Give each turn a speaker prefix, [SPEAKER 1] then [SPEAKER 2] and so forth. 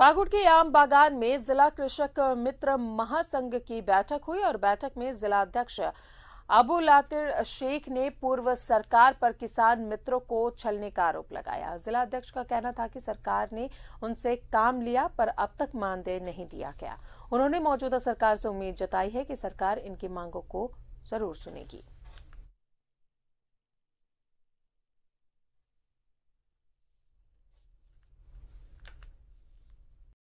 [SPEAKER 1] पाकुड़ के आम बागान में जिला कृषक मित्र महासंघ की बैठक हुई और बैठक में जिला अध्यक्ष अबू लातिर शेख ने पूर्व सरकार पर किसान मित्रों को छलने का आरोप लगाया जिला अध्यक्ष का कहना था कि सरकार ने उनसे काम लिया पर अब तक मानदेय नहीं दिया गया उन्होंने मौजूदा सरकार से उम्मीद जताई है कि सरकार इनकी मांगों को जरूर सुनेगी